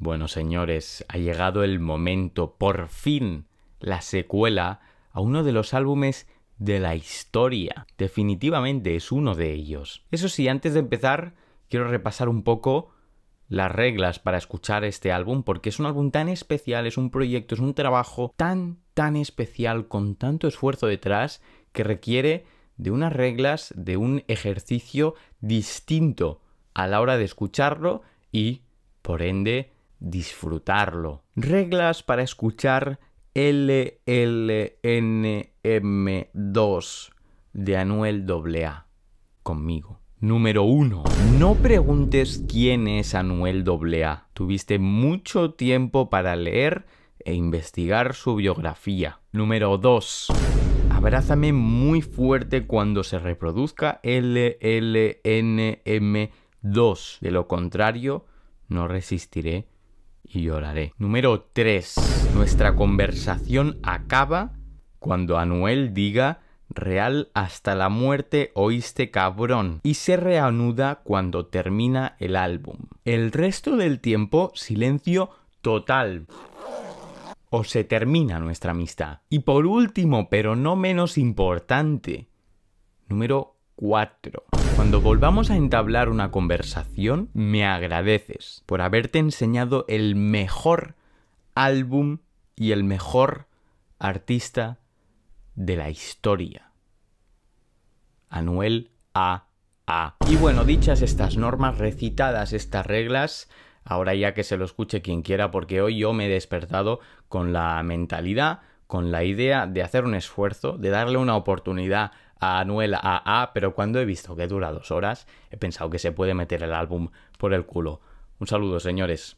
Bueno, señores, ha llegado el momento, por fin, la secuela a uno de los álbumes de la historia. Definitivamente es uno de ellos. Eso sí, antes de empezar, quiero repasar un poco las reglas para escuchar este álbum, porque es un álbum tan especial, es un proyecto, es un trabajo tan, tan especial, con tanto esfuerzo detrás, que requiere de unas reglas, de un ejercicio distinto a la hora de escucharlo y, por ende, disfrutarlo. Reglas para escuchar LLNM2 de Anuel AA conmigo. Número 1. No preguntes quién es Anuel AA. Tuviste mucho tiempo para leer e investigar su biografía. Número 2. Abrázame muy fuerte cuando se reproduzca LLNM2. De lo contrario, no resistiré y lloraré. Número 3. Nuestra conversación acaba cuando Anuel diga Real hasta la muerte oíste cabrón y se reanuda cuando termina el álbum. El resto del tiempo silencio total o se termina nuestra amistad. Y por último, pero no menos importante, número 4. Cuando volvamos a entablar una conversación, me agradeces por haberte enseñado el mejor álbum y el mejor artista de la historia. Anuel A. A. Y bueno, dichas estas normas, recitadas estas reglas, ahora ya que se lo escuche quien quiera, porque hoy yo me he despertado con la mentalidad, con la idea de hacer un esfuerzo, de darle una oportunidad a Anuel AA, pero cuando he visto que dura dos horas, he pensado que se puede meter el álbum por el culo. Un saludo, señores.